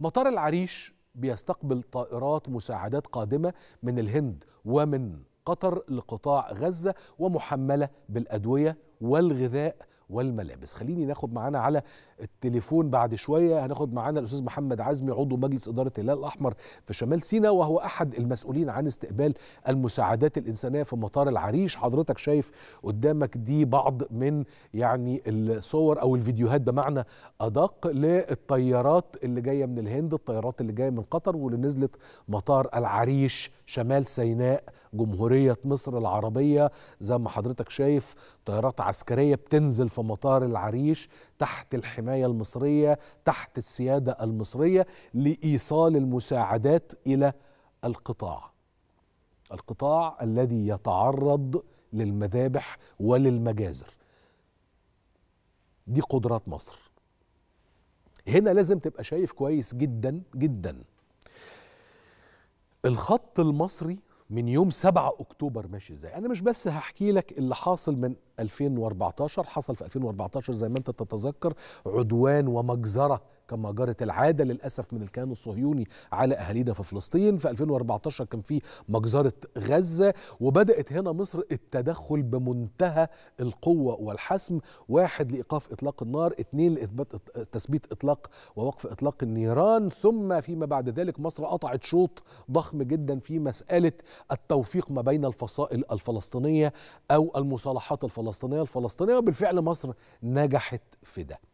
مطار العريش بيستقبل طائرات مساعدات قادمة من الهند ومن قطر لقطاع غزة ومحملة بالأدوية والغذاء والملابس خليني ناخد معانا على التليفون بعد شويه هناخد معانا الاستاذ محمد عزمي عضو مجلس اداره الهلال الاحمر في شمال سيناء وهو احد المسؤولين عن استقبال المساعدات الانسانيه في مطار العريش حضرتك شايف قدامك دي بعض من يعني الصور او الفيديوهات بمعنى ادق للطيارات اللي جايه من الهند الطيارات اللي جايه من قطر واللي نزلت مطار العريش شمال سيناء جمهوريه مصر العربيه زي ما حضرتك شايف طيارات عسكريه بتنزل في مطار العريش تحت الحمايه المصريه تحت السياده المصريه لايصال المساعدات الى القطاع القطاع الذي يتعرض للمذابح وللمجازر دي قدرات مصر هنا لازم تبقى شايف كويس جدا جدا الخط المصري من يوم 7 اكتوبر ماشي ازاي انا مش بس هحكي لك اللي حاصل من 2014 حصل في 2014 زي ما انت تتذكر عدوان ومجزره كما جرت العادة للأسف من الكيان الصهيوني على أهالينا في فلسطين في 2014 كان في مجزرة غزة وبدأت هنا مصر التدخل بمنتهى القوة والحسم واحد لإيقاف إطلاق النار اثنين لإثبات تثبيت إطلاق ووقف إطلاق النيران ثم فيما بعد ذلك مصر قطعت شوط ضخم جدا في مسألة التوفيق ما بين الفصائل الفلسطينية أو المصالحات الفلسطينية الفلسطينية وبالفعل مصر نجحت في ده